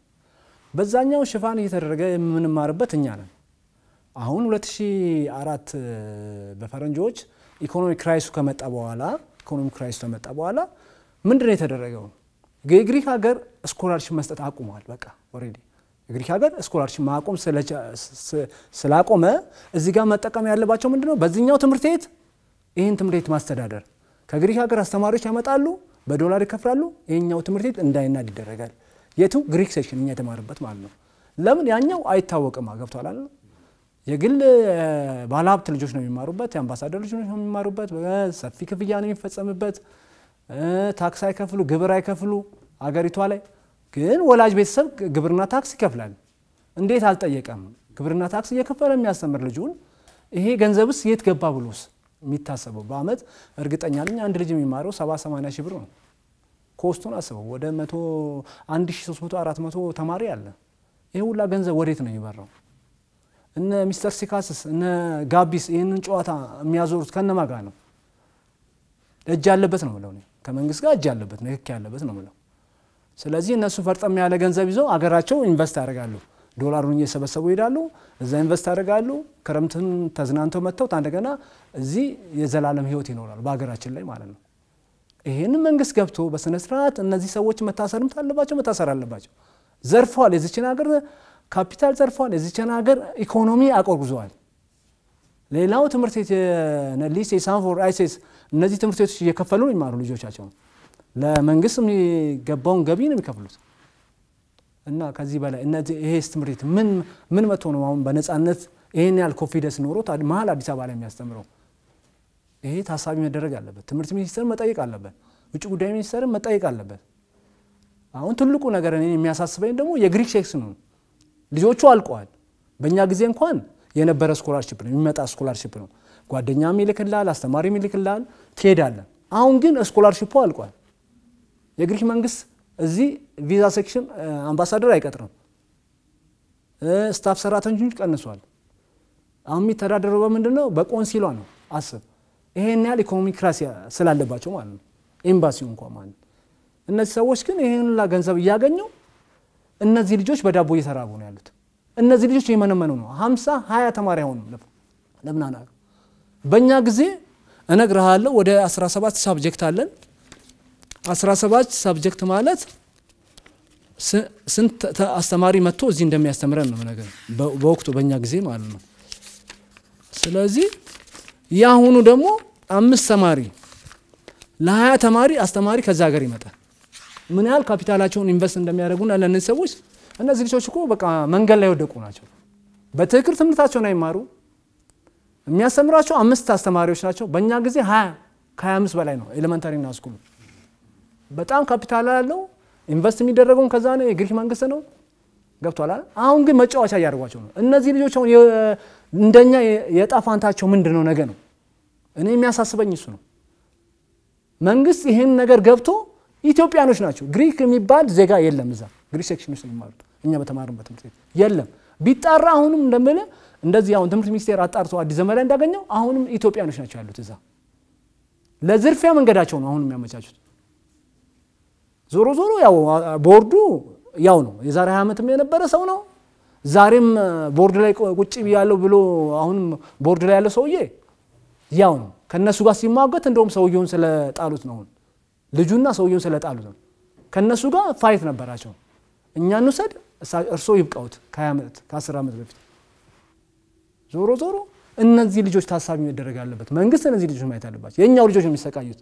በዛኛው ሽፋን እየተደረገ የምንማርበት እኛ ነን። አሁን 2004 በፈረንጆች ኢኮኖሚ ክራይሱ ከመጣ በኋላ ኢኮኖሚ ክራይሱ ከመጣ በኋላ ምንድን ነው የተደረገው? የግሪክ ሀገር ስኮላርሽፕ መስጠት አቁመዋል። በቃ ኦልሬዲ የግሪክ ሀገር ስኮላርሽፕ ማቆም ስላቆመ እዚህ ጋር መጠቀም ያለባቸው ምንድን ነው? በዚህኛው ትምህርት ቤት ይህን ትምህርት ቤት ማስተዳደር ከግሪክ ሀገር አስተማሪዎች ያመጣሉ፣ በዶላር ይከፍላሉ። ይህኛው ትምህርት ቤት እንዳይናድ ይደረጋል። የቱ ግሪክ ሴክሽን እኛ የተማርበት ማለት ነው። ለምን ያኛው አይታወቅም። ገብቷል አለ የግል ባለሀብት ልጆች ነው የሚማሩበት፣ የአምባሳደር ልጆች ነው የሚማሩበት። ሰፊ ክፍያ ነው የሚፈጸምበት። ታክስ አይከፍሉ፣ ግብር አይከፍሉ አገሪቷ ላይ ግን ወላጅ ቤተሰብ ግብርና ታክስ ይከፍላል። እንዴት አልጠየቀም? ግብርና ታክስ እየከፈለ የሚያስተምር ልጁን ይሄ ገንዘብስ የት ገባ ብሎስ የሚታሰበው በአመት እርግጠኛ ነኝ አንድ ልጅ የሚማረው ሰባ ሰማንያ ሺህ ብር ነው። ኮስቱን አስበው ወደ 1300 ተማሪ አለ። ይህ ሁላ ገንዘብ ወዴት ነው የሚበራው? እነ ሚስተር ሲካስስ እነ ጋቢስ ይህንን ጨዋታ የሚያዞሩት ከነማ ጋር ነው። እጅ ያለበት ነው ብለው ከመንግስት ጋር እጅ ያለበት ንክክ ያለበት ነው ብለው። ስለዚህ እነሱ ፈርጠም ያለ ገንዘብ ይዘው አገራቸው ኢንቨስት ያደርጋሉ። ዶላሩን እየሰበሰቡ ይሄዳሉ፣ እዛ ኢንቨስት ያደርጋሉ። ክረምትን ተዝናንተው መጥተው እንደገና እዚህ የዘላለም ህይወት ይኖራሉ በሀገራችን ላይ ማለት ነው። ይህን መንግስት ገብቶ በስነ ስርዓት እነዚህ ሰዎች መታሰርም ታለባቸው መታሰር አለባቸው። ዘርፈዋል፣ የዚችን ሀገር ካፒታል ዘርፈዋል፣ የዚችን ሀገር ኢኮኖሚ አቆርጉዘዋል። ሌላው ትምህርት ቤት ነሊሴ፣ ሳንፎር፣ አይሴስ እነዚህ ትምህርት ቤቶች እየከፈሉ ነው ይማሩ ልጆቻቸው። ለመንግስት የሚገባውን ገቢ ነው የሚከፍሉት። እና ከዚህ በላይ እነዚህ ይሄስ ትምህርት ቤት ምን መቶ ነው አሁን በነጻነት ይህን ያህል ኮንፊደንስ ኖሮት መሀል አዲስ አበባ ላይ የሚያስተምረው? ይሄ ታሳቢ መደረግ አለበት። ትምህርት ሚኒስቴር መጠየቅ አለበት። ውጭ ጉዳይ ሚኒስቴርን መጠየቅ አለበት። አሁን ትልቁ ነገር እኔ የሚያሳስበኝ ደግሞ የግሪክ ሴክስ ነው። ልጆቹ አልቀዋል። በእኛ ጊዜ እንኳን የነበረ ስኮላርሽፕ ነው የሚመጣ ስኮላርሽፕ ነው። ጓደኛም ይልክልሃል፣ አስተማሪም ይልክልሃል፣ ትሄዳለን። አሁን ግን ስኮላርሽፑ አልቋል። የግሪክ መንግስት እዚህ ቪዛ ሴክሽን አምባሳደር አይቀጥርም። ስታፍ ሰራተኞች ቀንሷል። አሁን የሚተዳደረው በምንድን ነው? በቆንሲሏ ነው። አስብ ይሄን ያህል ኢኮኖሚክ ክራስ ስላለባቸው ማለት ነው። ኤምባሲው እንኳ ማለት ነው። እነዚህ ሰዎች ግን ይህን ሁላ ገንዘብ እያገኘው እነዚህ ልጆች በዳቦ እየተራቡ ነው ያሉት። እነዚህ ልጆች የመነመኑ ነው። ሀምሳ ሀያ ተማሪ አይሆንም ለምናና በእኛ ጊዜ እነግርሃለሁ ወደ 17 ሳብጀክት አለን። 17 ሳብጀክት ማለት ስንት አስተማሪ መጥቶ እዚህ እንደሚያስተምረን ነው ነገር በወቅቱ በእኛ ጊዜ ማለት ነው። ስለዚህ ያሁኑ ደግሞ አምስት ተማሪ ለሀያ ተማሪ አስተማሪ ከዛ ሀገር ይመጣል። ምን ያህል ካፒታላቸውን ኢንቨስት እንደሚያደርጉና ለእነዚህ ሰዎች እነዚህ ልጆች እኮ በቃ መንገድ ላይ የወደቁ ናቸው። በትክክል ትምህርታቸውን አይማሩ። የሚያስተምራቸው አምስት አስተማሪዎች ናቸው። በእኛ ጊዜ ሀያ ከሀያ አምስት በላይ ነው ኤሌመንታሪና ስኩሉ። በጣም ካፒታል ያለው ኢንቨስት የሚደረገውን ከዛ ነው የግሪክ መንግስት ነው ገብቷል። አሁን ግን መጫወቻ እያደርጓቸው ነው። እነዚህ ልጆች አሁን እንደኛ የጣፋንታቸው ምንድን ነው ነገ ነው። እኔ የሚያሳስበኝ እሱ ነው። መንግስት ይህን ነገር ገብቶ ኢትዮጵያኖች ናቸው። ግሪክ የሚባል ዜጋ የለም እዛ ግሪክ ሴክሽን ውስጥ የሚማሩት እኛ በተማርንበት ትምህርት ቤት የለም። ቢጣራ አሁንም እንደምለ እንደዚህ አሁን ትምህርት ሚኒስቴር አጣርቶ አዲስ ዘመን ላይ እንዳገኘው አሁንም ኢትዮጵያኖች ናቸው ያሉት እዛ። ለዝርፊያ መንገዳቸው ነው አሁን የሚያመቻቹት። ዞሮ ዞሮ ያው ቦርዱ ያው ነው። የዛሬ 20 ዓመትም የነበረ ሰው ነው። ዛሬም ቦርድ ላይ ቁጭ ያለው ብሎ አሁንም ቦርድ ላይ ያለው ሰውዬ ያው ነው። ከነሱ ጋር ሲሟገት እንደውም ሰውየውን ስለጣሉት ነው። ልጁና ሰውየውን ስለጣሉት ነው። ከነሱ ጋር ፋይት ነበራቸው። እኛ እንውሰድ፣ እርሶ ይብቃውት። ከ20 ዓመት ከ10 ዓመት በፊት ዞሮ ዞሮ እነዚህ ልጆች ታሳቢ መደረግ አለበት። መንግስት እነዚህ ልጆች ማየት አለባቸው። የእኛው ልጆች የሚሰቃዩት።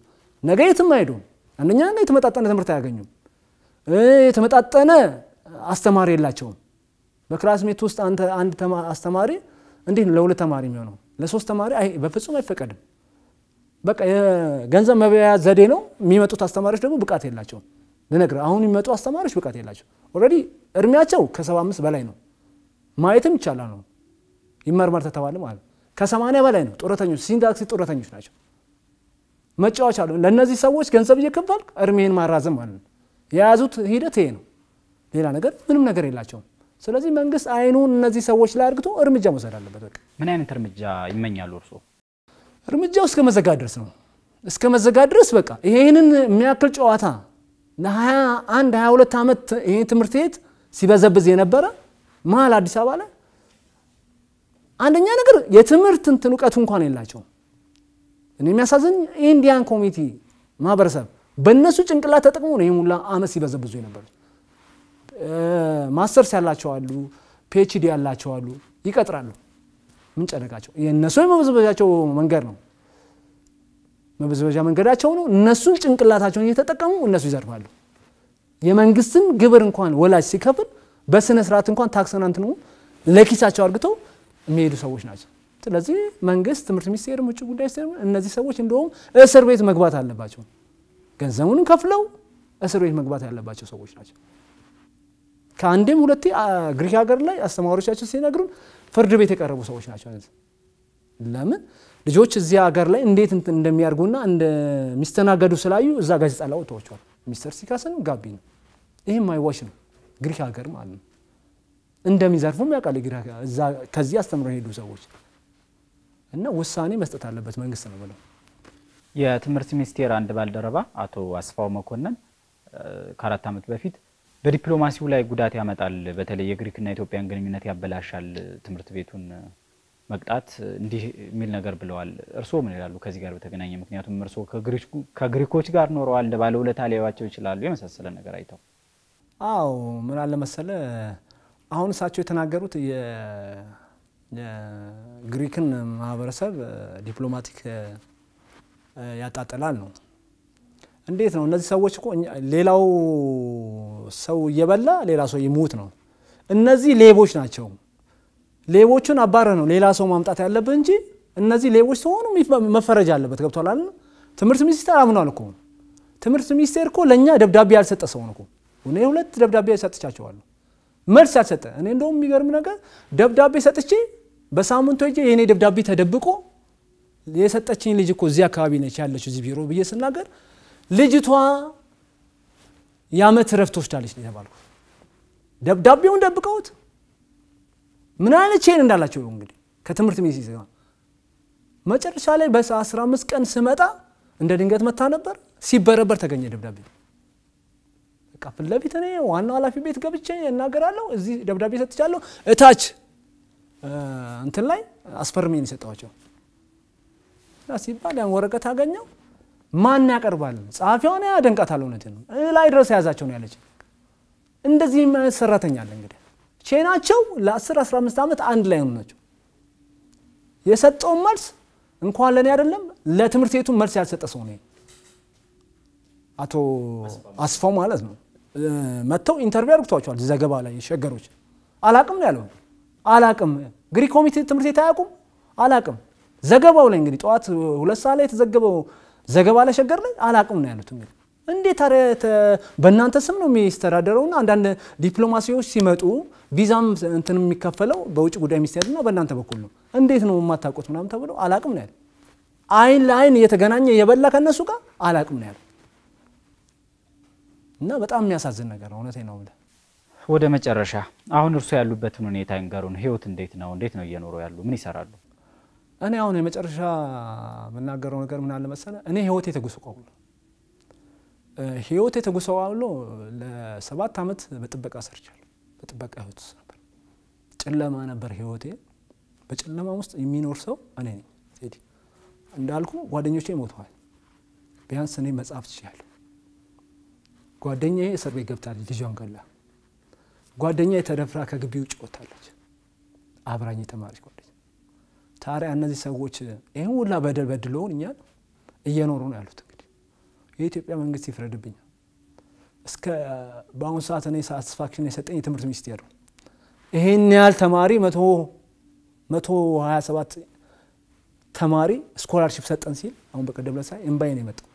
ነገ የትም አይሄዱም። አንደኛ የተመጣጠነ ትምህርት አያገኙም። የተመጣጠነ አስተማሪ የላቸውም። በክላስሜት ውስጥ አንድ አስተማሪ እንዲህ ለሁለት ተማሪ የሚሆነው ለሶስት ተማሪ በፍጹም አይፈቀድም። በቃ የገንዘብ መበያ ዘዴ ነው። የሚመጡት አስተማሪዎች ደግሞ ብቃት የላቸውም። ልነግር አሁን የሚመጡ አስተማሪዎች ብቃት የላቸው። ኦልሬዲ እድሜያቸው ከ አምስት በላይ ነው። ማየትም ይቻላል ነው ይመርመር ተተባለ ማለት ከ በላይ ነው። ጡረተኞች ሲንዳክሲ ጡረተኞች ናቸው። መጫወቻ አሉ። ለእነዚህ ሰዎች ገንዘብ እየከፈልክ እድሜን ማራዘም ማለት ነው። የያዙት ሂደት ይሄ ነው። ሌላ ነገር ምንም ነገር የላቸውም። ስለዚህ መንግስት አይኑን እነዚህ ሰዎች ላይ አርግቶ እርምጃ መውሰድ አለበት። በቃ ምን አይነት እርምጃ ይመኛሉ እርሶ እርምጃው እስከ መዘጋት ድረስ ነው። እስከ መዘጋት ድረስ በቃ ይሄንን የሚያክል ጨዋታ ለ21 22 ዓመት ይሄ ትምህርት ቤት ሲበዘብዝ የነበረ መሀል አዲስ አበባ ላይ አንደኛ ነገር የትምህርት እንትን እውቀቱ እንኳን የላቸውም። እኔ የሚያሳዝን ኢንዲያን ኮሚቴ ማህበረሰብ በእነሱ ጭንቅላት ተጠቅሞ ነው የሙላ አመት ሲበዘብዙ የነበሩት። ማስተርስ ያላቸው አሉ፣ ፒኤችዲ ያላቸው አሉ፣ ይቀጥራሉ። ምን ጨነቃቸው? የእነሱ የመበዝበዣቸው መንገድ ነው መበዝበዣ መንገዳቸው ነው። እነሱን ጭንቅላታቸውን እየተጠቀሙ እነሱ ይዘርፋሉ። የመንግስትን ግብር እንኳን ወላጅ ሲከፍል በስነ ስርዓት እንኳን ታክስን አንትን ለኪሳቸው አድርግተው የሚሄዱ ሰዎች ናቸው። ስለዚህ መንግስት፣ ትምህርት ሚኒስቴርም፣ ውጭ ጉዳይ ሚኒስቴርም እነዚህ ሰዎች እንደውም እስር ቤት መግባት አለባቸው። ገንዘቡን ከፍለው እስር ቤት መግባት ያለባቸው ሰዎች ናቸው። ከአንድም ሁለቴ ግሪክ ሀገር ላይ አስተማሪዎቻችን ሲነግሩን ፍርድ ቤት የቀረቡ ሰዎች ናቸው። ለምን ልጆች እዚህ ሀገር ላይ እንዴት እንደሚያርጉና እንደሚስተናገዱ ስላዩ እዛ ጋዜጣ ላይ ወጥተዋቸዋል። ሚስተር ሲካስን ጋቢ ነው። ይህም አይዋሽ ነው፣ ግሪክ ሀገር ማለት ነው። እንደሚዘርፉም ያውቃል። ከዚህ አስተምረው የሄዱ ሰዎች እና ውሳኔ መስጠት አለበት መንግስት ነው ብለው የትምህርት ሚኒስቴር አንድ ባልደረባ አቶ አስፋው መኮንን ከአራት ዓመት በፊት በዲፕሎማሲው ላይ ጉዳት ያመጣል፣ በተለይ የግሪክና ኢትዮጵያን ግንኙነት ያበላሻል ትምህርት ቤቱን መቅጣት እንዲህ የሚል ነገር ብለዋል። እርስዎ ምን ይላሉ ከዚህ ጋር በተገናኘ? ምክንያቱም እርስዎ ከግሪኮች ጋር ኖረዋል፣ እንደ ባለውለታ ሊያዩዋቸው ይችላሉ። የመሳሰለ ነገር አይተው። አዎ ምን አለ መሰለ፣ አሁን እሳቸው የተናገሩት የግሪክን ማህበረሰብ ዲፕሎማቲክ ያጣጥላል ነው። እንዴት ነው እነዚህ ሰዎች እኮ ሌላው ሰው እየበላ ሌላ ሰው ይሙት ነው። እነዚህ ሌቦች ናቸው። ሌቦቹን አባረ ነው ሌላ ሰው ማምጣት ያለብህ እንጂ እነዚህ ሌቦች ሲሆኑ መፈረጃ አለበት። ገብቷል ትምህርት ሚኒስቴር አምኗል እኮ ትምህርት ሚኒስቴር እኮ ለእኛ ደብዳቤ ያልሰጠ ሰው ነው እኮ። እኔ ሁለት ደብዳቤ ሰጥቻቸዋለሁ፣ መልስ ያልሰጠ። እኔ እንደውም የሚገርም ነገር ደብዳቤ ሰጥቼ በሳምንቱ ሄጄ የእኔ ደብዳቤ ተደብቆ የሰጠችኝ ልጅ እኮ እዚህ አካባቢ ነች ያለችው እዚህ ቢሮ ብዬ ስናገር ልጅቷ የአመት እረፍት ወስዳለች ነው የተባልኩ። ደብዳቤውን ደብቀውት ምን አይነት ቼን እንዳላቸው እንግዲህ ከትምህርት ሚኒስቴር መጨረሻ ላይ በአስራ አምስት ቀን ስመጣ እንደ ድንገት መታ ነበር። ሲበረበር ተገኘ ደብዳቤ። በቃ ፊት ለፊት እኔ ዋናው ኃላፊ ቤት ገብቼ እናገራለሁ። እዚህ ደብዳቤ ሰጥቻለሁ። እታች እንትን ላይ አስፈርሜን ሰጠዋቸው። ሲባል ያን ወረቀት አገኘው። ማን ያቀርባል? ጸሐፊዋን ያደንቃታል። እውነት ነው። እላይ ድረስ የያዛቸው ነው ያለች። እንደዚህ አይነት ሰራተኛ አለ። እንግዲህ ቼናቸው ለ10 15 ዓመት አንድ ላይ ሆኑ ናቸው። የሰጠውን መልስ እንኳን ለእኔ አይደለም ለትምህርት ቤቱ መልስ ያልሰጠ ሰው ነው አቶ አስፋው ማለት ነው። መጥተው ኢንተርቪው አድርግቷቸዋል ዘገባ ላይ ሸገሮች አላቅም ነው ያለው። አላቅም ግሪክ ኮሚቴ ትምህርት ቤት አያውቁም አላቅም ዘገባው ላይ እንግዲህ ጠዋት ሁለት ሰዓት ላይ የተዘገበው ዘገባ ላይ ሸገር ላይ አላቅም ነው ያሉት እንግዲህ እንዴት በእናንተ ስም ነው የሚስተዳደረውና አንዳንድ ዲፕሎማሲዎች ሲመጡ ቪዛም እንትን የሚከፈለው በውጭ ጉዳይ ሚኒስቴርና በእናንተ በኩል ነው። እንዴት ነው የማታውቁት ምናምን ተብለው አላቅም ነው ያለ። አይን ለአይን እየተገናኘ የበላ ከእነሱ ጋር አላቅም ነው ያለ እና በጣም የሚያሳዝን ነገር ነው። እውነቴ ነው ወደ መጨረሻ አሁን እርሶ ያሉበትን ሁኔታ ይንገሩን። ህይወት እንዴት ነው? እንዴት ነው እየኖሩ ያሉ? ምን ይሰራሉ? እኔ አሁን የመጨረሻ የምናገረው ነገር ምን አለ መሰለ፣ እኔ ህይወቴ ተጎሳቁሏል። ህይወቴ ተጎሳቁሎ ለሰባት ዓመት በጥበቃ ሰርቻለሁ። በጥበቃ ህይወት ውስጥ ነበር። ጨለማ ነበር ህይወቴ። በጨለማ ውስጥ የሚኖር ሰው እኔ ነኝ። ቴዲ እንዳልኩ ጓደኞቼ ሞተዋል። ቢያንስ እኔ መጻፍ ትችላለሁ። ጓደኛዬ እስር ቤት ገብታለች፣ ልጇን ገላ። ጓደኛዬ ተደፍራ ከግቢ ውጭ ወታለች አብራኝ የተማረች ጓደኛ ታዲያ እነዚህ ሰዎች ይህን ሁላ በደል በድለውን እኛን እየኖሩ ነው ያሉት። እንግዲህ የኢትዮጵያ መንግስት ይፍረድብኝ። እስከ በአሁኑ ሰዓት እኔ ሳትስፋክሽን የሰጠኝ የትምህርት ሚኒስቴር ነው። ይህን ያህል ተማሪ መቶ ሀያ ሰባት ተማሪ ስኮላርሽፕ ሰጠን ሲል አሁን በቀደም ለሳ እምባዬ ነው የመጣው።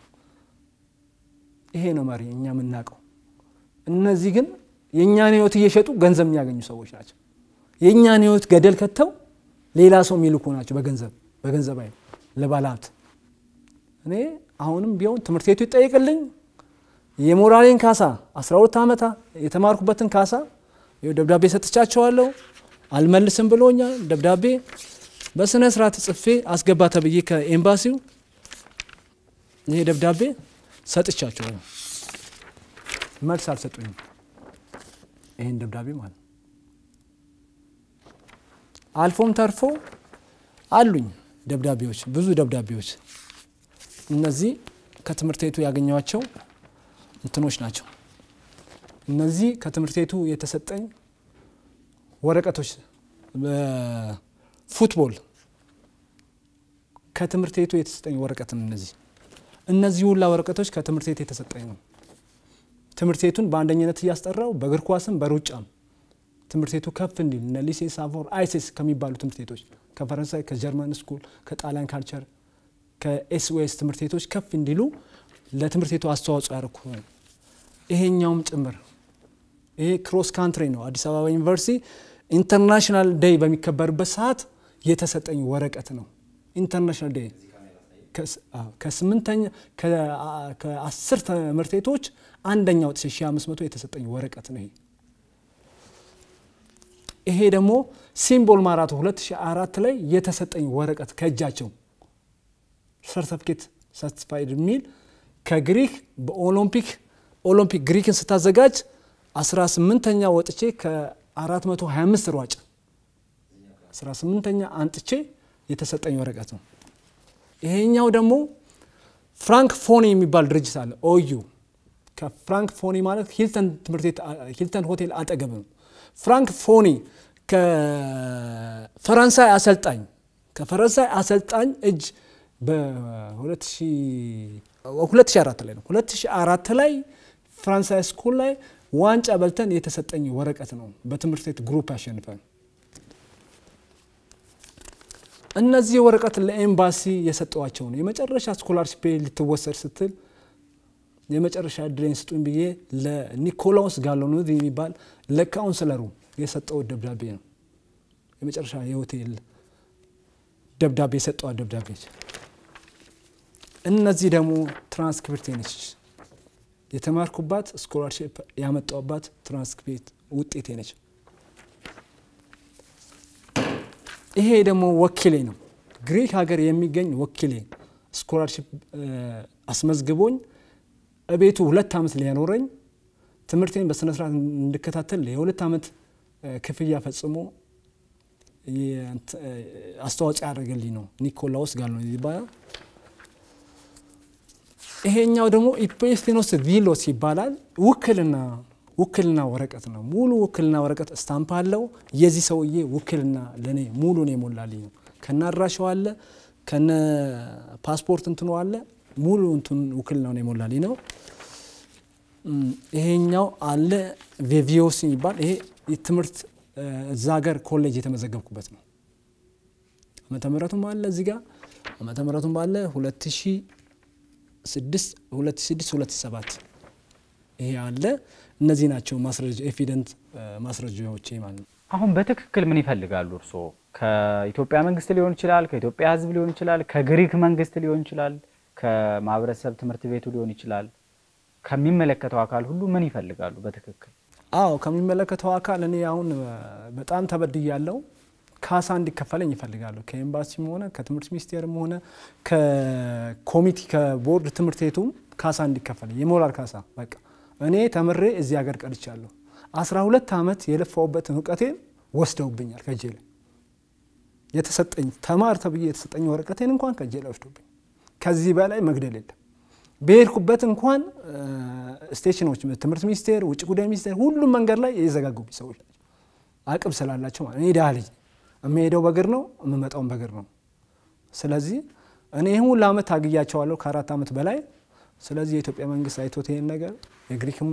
ይሄ ነው መሪ እኛ የምናውቀው። እነዚህ ግን የእኛን ህይወት እየሸጡ ገንዘብ የሚያገኙ ሰዎች ናቸው። የእኛን ህይወት ገደል ከተው ሌላ ሰው የሚልኩ ናቸው። በገንዘብ በገንዘብ አይ ለባለሀብት። እኔ አሁንም ቢሆን ትምህርት ቤቱ ይጠይቅልኝ የሞራሌን ካሳ 12 ዓመታ የተማርኩበትን ካሳ ደብዳቤ ሰጥቻቸዋለሁ። አልመልስም ብሎኛ ደብዳቤ በስነ ስርዓት ጽፌ አስገባ ተብዬ ከኤምባሲው ይሄ ደብዳቤ ሰጥቻቸዋለሁ። መልስ አልሰጡኝም። ይህን ደብዳቤ ማለት ነው። አልፎም ተርፎ አሉኝ ደብዳቤዎች፣ ብዙ ደብዳቤዎች። እነዚህ ከትምህርት ቤቱ ያገኘኋቸው እንትኖች ናቸው። እነዚህ ከትምህርት ቤቱ የተሰጠኝ ወረቀቶች ፉትቦል ከትምህርት ቤቱ የተሰጠኝ ወረቀት ነው። እነዚህ እነዚህ ሁላ ወረቀቶች ከትምህርት ቤት የተሰጠኝ ነው። ትምህርት ቤቱን በአንደኝነት እያስጠራው በእግር ኳስም በሩጫም ትምህርት ቤቱ ከፍ እንዲል እነ ሊሴ ሳቮር ከሚባሉ ትምህርት ቤቶች ከፈረንሳይ ከጀርመን ስኩል ከጣሊያን ካልቸር ከኤስኦኤስ ትምህርት ቤቶች ከፍ እንዲሉ ለትምህርት ቤቱ አስተዋጽኦ ያደርኩ ይሄኛውም ጭምር ይሄ ክሮስ ካንትሪ ነው። አዲስ አበባ ዩኒቨርሲቲ ኢንተርናሽናል ዴይ በሚከበርበት ሰዓት የተሰጠኝ ወረቀት ነው። ኢንተርናሽናል ደይ ከስምንተኛ ከአስር ትምህርት ቤቶች አንደኛው 1500 የተሰጠኝ ወረቀት ነው ይሄ ይሄ ደግሞ ሲምቦል ማራቶ 2004 ላይ የተሰጠኝ ወረቀት ከእጃቸው ሰርተፍኬት ሳቲስፋይድ የሚል ከግሪክ በኦሎምፒክ ኦሎምፒክ ግሪክን ስታዘጋጅ 18ኛ ወጥቼ ከ425 ሯጭ 18ኛ አንጥቼ የተሰጠኝ ወረቀት ነው። ይሄኛው ደግሞ ፍራንክ ፎኒ የሚባል ድርጅት አለ ኦዩ ከፍራንክ ፎኒ ማለት ሂልተን ሆቴል አጠገብ ነው። ፍራንክ ፎኒ ከፈረንሳይ አሰልጣኝ ከፈረንሳይ አሰልጣኝ እጅ በ2004 ላይ ነው 2004 ላይ ፍራንሳይ ስኩል ላይ ዋንጫ በልተን የተሰጠኝ ወረቀት ነው። በትምህርት ቤት ግሩፕ ያሸንፈን። እነዚህ ወረቀት ለኤምባሲ የሰጠዋቸው ነው። የመጨረሻ ስኮላርሽፕ ልትወሰድ ስትል የመጨረሻ እድሌን ስጡኝ ብዬ ለኒኮላውስ ጋሎኑዝ የሚባል ለካውንስለሩ የሰጠው ደብዳቤ ነው። የመጨረሻ የሆቴል ደብዳቤ የሰጠዋ ደብዳቤች። እነዚህ ደግሞ ትራንስክሪፕት ነች። የተማርኩባት ስኮላርሽፕ ያመጣውባት ትራንስክሪፕት ውጤቴ ነች። ይሄ ደግሞ ወኪሌ ነው። ግሪክ ሀገር የሚገኝ ወኪሌ ስኮላርሽፕ አስመዝግቦኝ እቤቱ ሁለት ዓመት ሊያኖረኝ ትምህርቴን በስነ ስርዓት እንድከታተል የሁለት ዓመት ክፍያ ፈጽሞ አስተዋጽኦ ያደረገልኝ ነው። ኒኮላውስ ጋል ነው ይባላል። ይሄኛው ደግሞ ኢፔስቴኖስ ቪሎስ ይባላል። ውክልና ውክልና ወረቀት ነው። ሙሉ ውክልና ወረቀት ስታምፕ አለው። የዚህ ሰውዬ ውክልና ለእኔ ሙሉን የሞላልኝ ነው። ከነ አድራሻው አለ፣ ከነ ፓስፖርት እንትኖ አለ ሙሉ እንትን የሞላ የሞላልኝ ነው። ይሄኛው አለ ቬቪዮስ ይባል ይሄ ትምህርት እዛ ሀገር ኮሌጅ የተመዘገብኩበት ነው። ዓመተ ምሕረቱም አለ እዚህ ጋር ዓመተ አለ 2006 ይሄ አለ። እነዚህ ናቸው ማስረጃ ማስረጃዎች ማለት ነው። አሁን በትክክል ምን ይፈልጋሉ እርስዎ? ከኢትዮጵያ መንግስት ሊሆን ይችላል፣ ከኢትዮጵያ ህዝብ ሊሆን ይችላል፣ ከግሪክ መንግስት ሊሆን ይችላል ከማህበረሰብ ትምህርት ቤቱ ሊሆን ይችላል፣ ከሚመለከተው አካል ሁሉ ምን ይፈልጋሉ? በትክክል አዎ፣ ከሚመለከተው አካል እኔ አሁን በጣም ተበድያለሁ፣ ካሳ እንዲከፈለኝ ይፈልጋሉ። ከኤምባሲም ሆነ ከትምህርት ሚኒስቴርም ሆነ ከኮሚቴ ከቦርድ ትምህርት ቤቱም ካሳ እንዲከፈለኝ የሞራል ካሳ በቃ እኔ ተምሬ እዚህ ሀገር ቀርቻለሁ። አስራ ሁለት ዓመት የለፋውበትን እውቀቴን ወስደውብኛል ከጄ የተሰጠኝ ተማር ተብዬ የተሰጠኝ ወረቀቴን እንኳን ከጄ ላይ ከዚህ በላይ መግደል የለም። በሄድኩበት እንኳን ስቴሽኖች፣ ትምህርት ሚኒስቴር፣ ውጭ ጉዳይ ሚኒስቴር፣ ሁሉም መንገድ ላይ የዘጋጉብኝ ሰዎች ናቸው። አቅም ስላላቸው እኔ ድሃ ልጅ የምሄደው በግር ነው፣ የምመጣውን በግር ነው። ስለዚህ እኔ ይህ ሁሉ ዓመት ታግያቸዋለሁ ከአራት ዓመት በላይ። ስለዚህ የኢትዮጵያ መንግስት አይቶት ይሄን ነገር የግሪክም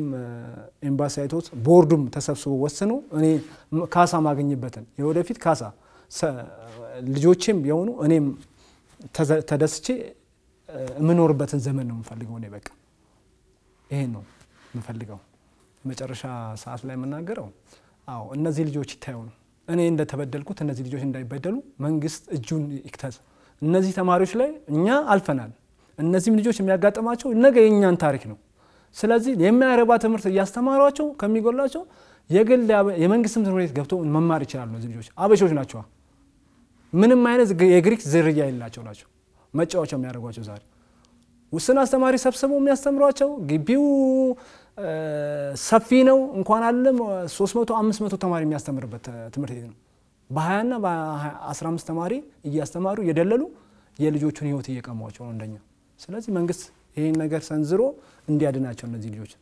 ኤምባሲ አይቶት ቦርዱም ተሰብስቦ ወስኖ እኔ ካሳ ማገኝበትን የወደፊት ካሳ ልጆቼም የሆኑ እኔም ተደስቼ የምኖርበትን ዘመን ነው የምፈልገው እኔ በቃ ይሄን ነው የምፈልገው። መጨረሻ ሰዓት ላይ የምናገረው አዎ እነዚህ ልጆች ይታዩ ነው። እኔ እንደተበደልኩት እነዚህ ልጆች እንዳይበደሉ መንግስት እጁን ይክተት። እነዚህ ተማሪዎች ላይ እኛ አልፈናል። እነዚህም ልጆች የሚያጋጥማቸው ነገ የእኛን ታሪክ ነው። ስለዚህ የሚያረባ ትምህርት እያስተማሯቸው ከሚጎላቸው የግል የመንግስትም ትምህርት ቤት ገብቶ መማር ይችላሉ። እነዚህ ልጆች አበሾች ናቸዋ። ምንም አይነት የግሪክ ዝርያ የሌላቸው ናቸው። መጫወቻ የሚያደርጓቸው ዛሬ ውስን አስተማሪ ሰብስበው የሚያስተምሯቸው ግቢው ሰፊ ነው እንኳን አለም 300 500 ተማሪ የሚያስተምርበት ትምህርት ቤት ነው በ20 ና በ15 ተማሪ እያስተማሩ እየደለሉ የልጆቹን ህይወት እየቀሟቸው ነው እንደኛ ስለዚህ መንግስት ይህን ነገር ሰንዝሮ እንዲያድናቸው እነዚህ ልጆች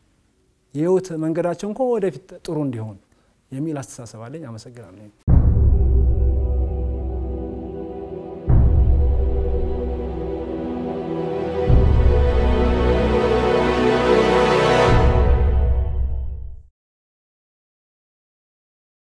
የህይወት መንገዳቸው እንኳ ወደፊት ጥሩ እንዲሆን የሚል አስተሳሰብ አለኝ አመሰግናለሁ